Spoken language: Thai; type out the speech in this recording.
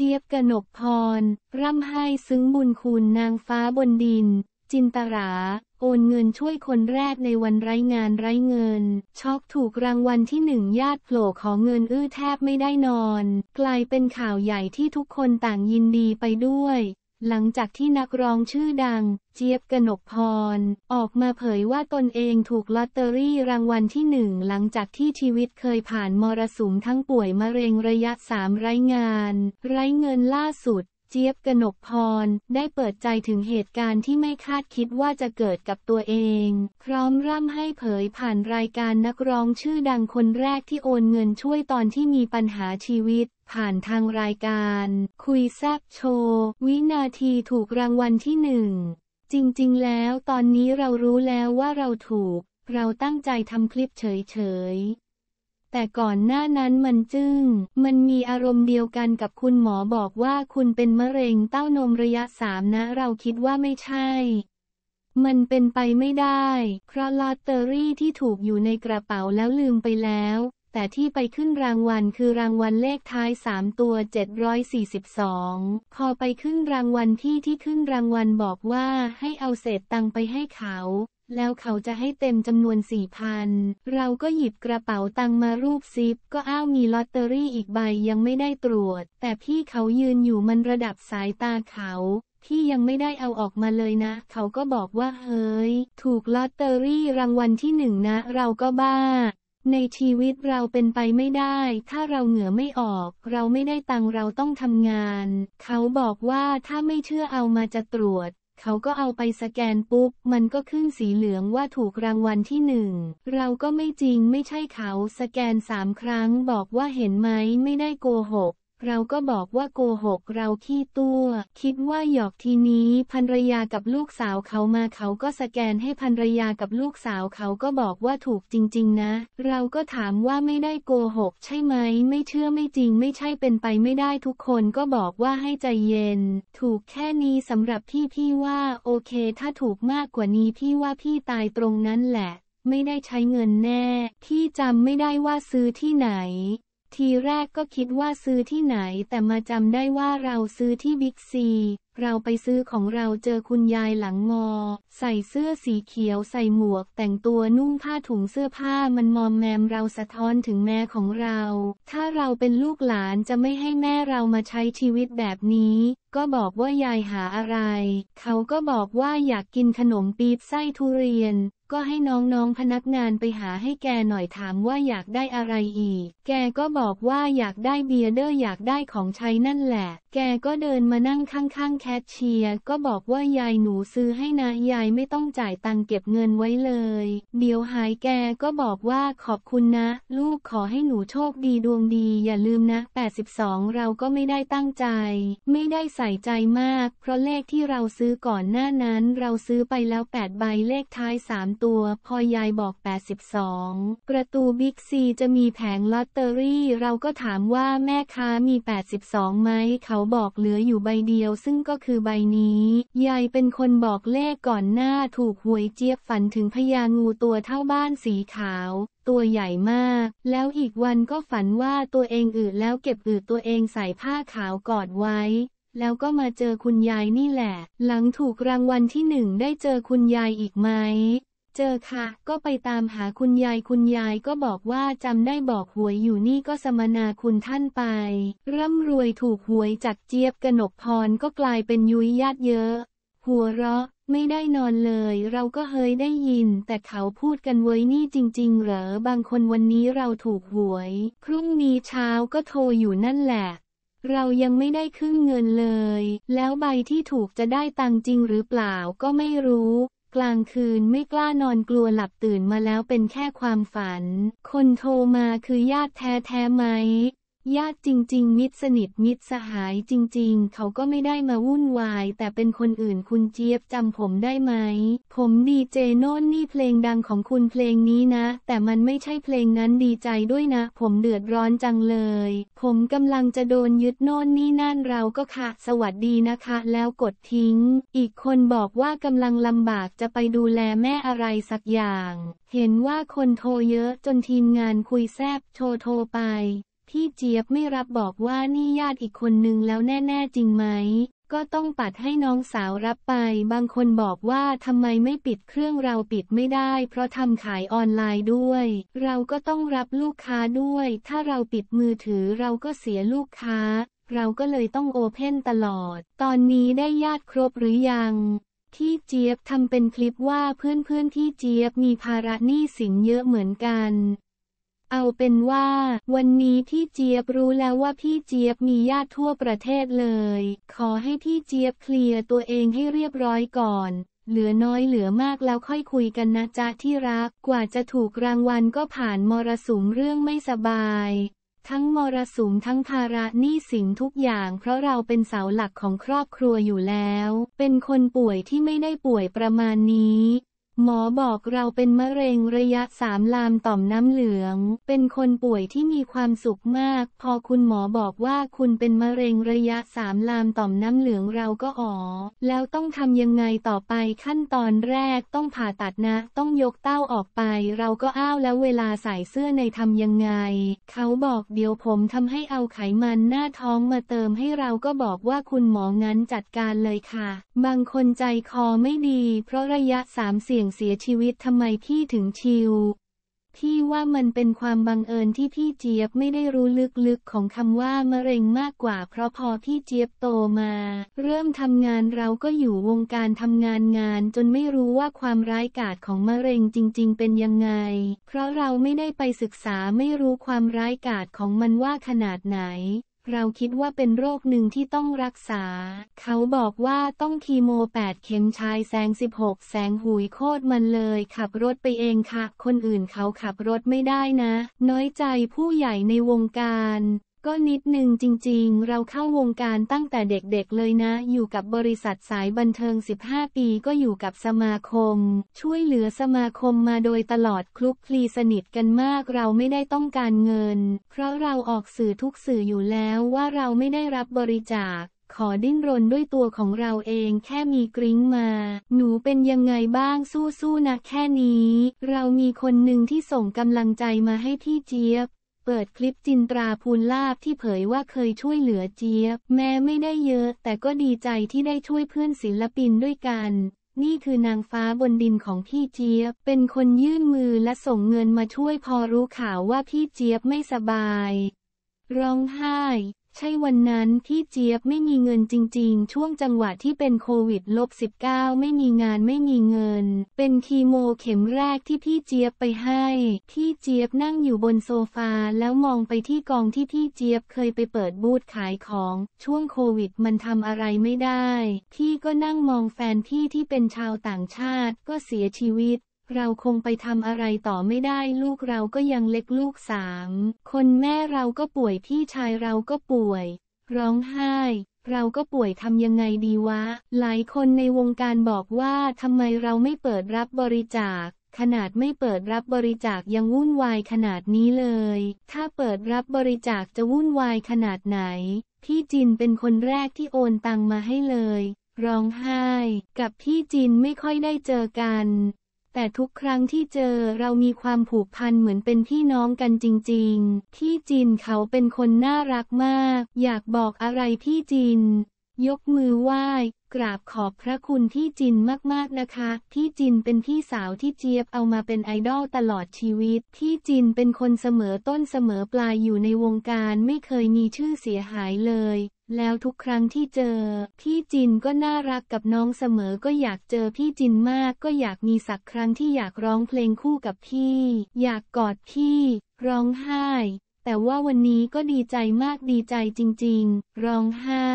จี๊ยบกนกพร ร่ำไห้ซึ้งบุญคุณนางฟ้าบนดิน จินตรา โอนเงินช่วยคนแรกในวันไร้งานไร้เงิน ช็อกถูกรางวัลที่หนึ่งญาติโผล่ขอเงินอื้อแทบไม่ได้นอน กลายเป็นข่าวใหญ่ที่ทุกคนต่างยินดีไปด้วยหลังจากที่นักร้องชื่อดังเจี๊ยบกนกพร ออกมาเผยว่าตนเองถูกลอตเตอรี่รางวัลที่หนึ่งหลังจากที่ชีวิตเคยผ่านมรสุมทั้งป่วยมะเร็งระยะสามไร้งาน ไร้เงินล่าสุดเจี๊ยบกนกพร ได้เปิดใจถึงเหตุการณ์ที่ไม่คาดคิดว่าจะเกิดกับตัวเอง พร้อมร่ำให้เผยผ่านรายการนักร้องชื่อดังคนแรกที่โอนเงินช่วยตอนที่มีปัญหาชีวิต ผ่านทางรายการ คุยแซบโชว์วินาทีถูกรางวัลที่หนึ่ง จริงๆแล้วตอนนี้เรารู้แล้วว่าเราถูก เราตั้งใจทำคลิปเฉยๆแต่ก่อนหน้านั้นมันจึง้ง มันมีอารมณ์เดียวกันกับคุณหมอบอกว่าคุณเป็นมะเร็งเต้านมระยะสามนะ เราคิดว่าไม่ใช่ มันเป็นไปไม่ได้เพราะลอตเตอรี่ที่ถูกอยู่ในกระเป๋าแล้วลืมไปแล้ว แต่ที่ไปขึ้นรางวัลคือรางวัลเลขท้าย 3 ตัว 742พอไปขึ้นรางวัลที่ที่ขึ้นรางวัลบอกว่าให้เอาเศษตังไปให้เขาแล้วเขาจะให้เต็มจำนวนสี่พัน เราก็หยิบกระเป๋าตังมารูปซิปก็อ้าวมีลอตเตอรี่อีกใบยังไม่ได้ตรวจ แต่พี่เขายืนอยู่มันระดับสายตาเขาพี่ยังไม่ได้เอาออกมาเลยนะ เขาก็บอกว่าเฮ้ย ถูกลอตเตอรี่รางวัลที่หนึ่งนะ เราก็บ้า ในชีวิตเราเป็นไปไม่ได้ ถ้าเราเหงื่อไม่ออก เราไม่ได้ตังเราต้องทำงาน เขาบอกว่าถ้าไม่เชื่อเอามาจะตรวจเขาก็เอาไปสแกนปุ๊บ มันก็ขึ้นสีเหลืองว่าถูกรางวัลที่หนึ่งเราก็ไม่จริงไม่ใช่เขาสแกนสามครั้งบอกว่าเห็นไหมไม่ได้โกหกเราก็บอกว่าโกหกเราขี้ตัวคิดว่าหยอกทีนี้ภรรยากับลูกสาวเขามาเขาก็สแกนให้ภรรยากับลูกสาวเขาก็บอกว่าถูกจริง ๆ นะ เราก็ถามว่าไม่ได้โกหกใช่ไหมไม่เชื่อไม่จริงไม่ใช่เป็นไปไม่ได้ทุกคนก็บอกว่าให้ใจเย็น ถูกแค่นี้สำหรับพี่พี่ว่า โอเค ถ้าถูกมากกว่านี้พี่ว่าพี่ตายตรงนั้นแหละ ไม่ได้ใช้เงินแน่พี่จำไม่ได้ว่าซื้อที่ไหนทีแรกก็คิดว่าซื้อที่ไหน แต่มาจำได้ว่าเราซื้อที่บิ๊กซี เราไปซื้อของเราเจอคุณยายหลังงอ ใส่เสื้อสีเขียวใส่หมวก แต่งตัวนุ่งผ้าถุงเสื้อผ้ามันมอมแมมเราสะท้อนถึงแม่ของเรา ถ้าเราเป็นลูกหลานจะไม่ให้แม่เรามาใช้ชีวิตแบบนี้ ก็บอกว่ายายหาอะไรเขาก็บอกว่าอยากกินขนมปี๊บไส้ทุเรียนก็ให้น้องๆพนักงานไปหาให้แกหน่อยถามว่าอยากได้อะไรอีก แกก็บอกว่าอยากได้เบียร์เดอร์อยากได้ของใช้นั่นแหละ แกก็เดินมานั่งข้างๆแคชเชียร์ก็บอกว่ายายหนูซื้อให้นะยายไม่ต้องจ่ายตังเก็บเงินไว้เลย เดี๋ยวหายแกก็บอกว่าขอบคุณนะ ลูกขอให้หนูโชคดีดวงดี อย่าลืมนะ 82 เราก็ไม่ได้ตั้งใจ ไม่ได้ใส่ใจมาก เพราะเลขที่เราซื้อก่อนหน้านั้น เราซื้อไปแล้ว8ใบเลขท้าย3ตัวพอยายบอก 82 ประตูบิ๊กซีจะมีแผงลอตเตอรี่ เราก็ถามว่าแม่ค้ามี 82 ไหม เขาบอกเหลืออยู่ใบเดียวซึ่งก็คือใบนี้ ยายเป็นคนบอกเลขก่อนหน้าถูกหวยเจี๊ยบฝันถึงพญางูตัวเท่าบ้านสีขาว ตัวใหญ่มาก แล้วอีกวันก็ฝันว่าตัวเองอืดแล้วเก็บอืดตัวเองใส่ผ้าขาวกอดไว้ แล้วก็มาเจอคุณยายนี่แหละ หลังถูกรางวัลที่หนึ่งได้เจอคุณยายอีกไหมเจอค่ะ ก็ไปตามหาคุณยาย คุณยายก็บอกว่าจำได้บอกหวยอยู่นี่ก็สมนาคุณท่านไป ร่ำรวยถูกหวยจากเจี๊ยบกนกพรก็กลายเป็นยุ้ยญาติเยอะ หัวเราะไม่ได้นอนเลย เราก็เฮยได้ยิน แต่เขาพูดกันไว้นี่จริง ๆ เหรอ บางคนวันนี้เราถูกหวยพรุ่งนี้เช้าก็โทรอยู่นั่นแหละ เรายังไม่ได้ครึ่งเงินเลย แล้วใบที่ถูกจะได้ตังจริงหรือเปล่าก็ไม่รู้ลางคืนไม่กล้านอนกลัวหลับตื่นมาแล้วเป็นแค่ความฝัน คนโทรมาคือญาติแท้ๆไหมญาติจริงๆ มิตรสนิท มิตรสหายจริงๆ เขาก็ไม่ได้มาวุ่นวาย แต่เป็นคนอื่นคุณเจี๊ยบจำผมได้ไหม ผมดีเจโน่นนี่เพลงดังของคุณเพลงนี้นะ แต่มันไม่ใช่เพลงนั้นดีใจด้วยนะ ผมเดือดร้อนจังเลย ผมกำลังจะโดนยึดโน่นนี่นั่นเราก็ค่ะ สวัสดีนะคะ แล้วกดทิ้ง อีกคนบอกว่ากำลังลำบากจะไปดูแลแม่อะไรสักอย่าง เห็นว่าคนโทรเยอะจนทีมงานคุยแซบโทรโทรไปพี่เจี๊ยบไม่รับบอกว่านี่ญาติอีกคนนึงแล้วแน่ๆจริงไหมก็ต้องปัดให้น้องสาวรับไป บางคนบอกว่าทำไมไม่ปิดเครื่องเราปิดไม่ได้เพราะทำขายออนไลน์ด้วย เราก็ต้องรับลูกค้าด้วย ถ้าเราปิดมือถือเราก็เสียลูกค้า เราก็เลยต้องโอเพนตลอด ตอนนี้ได้ญาติครบหรือยัง ที่เจี๊ยบทำเป็นคลิปว่าเพื่อนๆที่เจี๊ยบมีภาระหนี้สินเยอะเหมือนกันเอาเป็นว่าวันนี้ที่เจี๊ยบรู้แล้วว่าพี่เจี๊ยบมีญาติทั่วประเทศเลย ขอให้พี่เจี๊ยบเคลียร์ตัวเองให้เรียบร้อยก่อน เหลือน้อยเหลือมากแล้วค่อยคุยกันนะจ๊ะที่รัก กว่าจะถูกรางวัลก็ผ่านมรสุมเรื่องไม่สบาย ทั้งมรสุมทั้งภาระหนี้สินทุกอย่างเพราะเราเป็นเสาหลักของครอบครัวอยู่แล้ว เป็นคนป่วยที่ไม่ได้ป่วยประมาณนี้หมอบอกเราเป็นมะเร็งระยะสามลามต่อมน้ำเหลือง เป็นคนป่วยที่มีความสุขมาก พอคุณหมอบอกว่าคุณเป็นมะเร็งระยะสามลามต่อมน้ำเหลืองเราก็อ๋อ แล้วต้องทำยังไงต่อไปขั้นตอนแรกต้องผ่าตัดนะ ต้องยกเต้าออกไป เราก็อ้าวแล้วเวลาใส่เสื้อในทำยังไง เขาบอกเดี๋ยวผมทำให้เอาไขมันหน้าท้องมาเติมให้เรา ก็บอกว่าคุณหมองั้นจัดการเลยค่ะ บางคนใจคอไม่ดี เพราะระยะสามเสี่ยงงเสียชีวิตทำไมพี่ถึงชิว พี่ว่ามันเป็นความบังเอิญที่พี่เจี๊ยบไม่ได้รู้ลึกๆของคำว่ามะเร็งมากกว่า เพราะพอพี่เจี๊ยบโตมา เริ่มทำงานเราก็อยู่วงการทำงานงาน จนไม่รู้ว่าความร้ายกาจของมะเร็งจริง ๆ เป็นยังไง เพราะเราไม่ได้ไปศึกษาไม่รู้ความร้ายกาจของมันว่าขนาดไหนเราคิดว่าเป็นโรคหนึ่งที่ต้องรักษา เขาบอกว่าต้องคีโม 8 เข็มชายแสง 16 แสงหุยโคตรมันเลยขับรถไปเองค่ะ คนอื่นเขาขับรถไม่ได้นะ น้อยใจผู้ใหญ่ในวงการก็นิดหนึ่งจริงๆ เราเข้าวงการตั้งแต่เด็ก ๆ เลยนะ อยู่กับบริษัทสายบันเทิง 15 ปี ก็อยู่กับสมาคม ช่วยเหลือสมาคมมาโดยตลอดคลุกคลีสนิทกันมาก เราไม่ได้ต้องการเงิน เพราะเราออกสื่อทุกสื่ออยู่แล้วว่าเราไม่ได้รับบริจาค ขอดิ้นรนด้วยตัวของเราเองแค่มีกริ้งมา หนูเป็นยังไงบ้างสู้ๆ นะแค่นี้ เรามีคนหนึ่งที่ส่งกำลังใจมาให้พี่เจี๊ยบเปิดคลิปจินตราภูลลาบที่เผยว่าเคยช่วยเหลือเจี๊ยบ แม้ไม่ได้เยอะ แต่ก็ดีใจที่ได้ช่วยเพื่อนศิลปินด้วยกัน นี่คือนางฟ้าบนดินของพี่เจี๊ยบ เป็นคนยื่นมือและส่งเงินมาช่วยพอรู้ข่าวว่าพี่เจี๊ยบไม่สบาย ร้องไห้ใช่วันนั้นที่เจี๊ยบไม่มีเงินจริง ๆ ช่วงจังหวะที่เป็นโควิดลบ19ไม่มีงานไม่มีเงิน เป็นคีโมเข็มแรกที่พี่เจี๊ยบไปให้ พี่เจี๊ยบนั่งอยู่บนโซฟาแล้วมองไปที่กองที่พี่เจี๊ยบเคยไปเปิดบูธขายของ ช่วงโควิดมันทำอะไรไม่ได้ พี่ก็นั่งมองแฟนพี่ที่เป็นชาวต่างชาติก็เสียชีวิตเราคงไปทำอะไรต่อไม่ได้ ลูกเราก็ยังเล็กลูกสาม คนแม่เราก็ป่วย พี่ชายเราก็ป่วย ร้องไห้ เราก็ป่วยทำยังไงดีวะ หลายคนในวงการบอกว่าทำไมเราไม่เปิดรับบริจาค ขนาดไม่เปิดรับบริจาคยังวุ่นวายขนาดนี้เลย ถ้าเปิดรับบริจาคจะวุ่นวายขนาดไหน พี่จินเป็นคนแรกที่โอนตังมาให้เลย ร้องไห้ กับพี่จินไม่ค่อยได้เจอกันแต่ทุกครั้งที่เจอเรามีความผูกพันเหมือนเป็นพี่น้องกันจริง ๆ พี่จินเขาเป็นคนน่ารักมาก อยากบอกอะไรพี่จินยกมือไหว้กราบขอบพระคุณที่จินมากๆนะคะ ที่จิน เป็นพี่สาวที่เจี๊ยบเอามาเป็นไอดอลตลอดชีวิต ที่จินเป็นคนเสมอต้นเสมอปลายอยู่ในวงการไม่เคยมีชื่อเสียหายเลย แล้วทุกครั้งที่เจอ พี่จินก็น่ารักกับน้องเสมอก็อยากเจอพี่จินมากก็อยากมีสักครั้งที่อยากร้องเพลงคู่กับพี่ อยากกอดพี่ ร้องไห้ แต่ว่าวันนี้ก็ดีใจมากดีใจจริงๆ ร้องไห้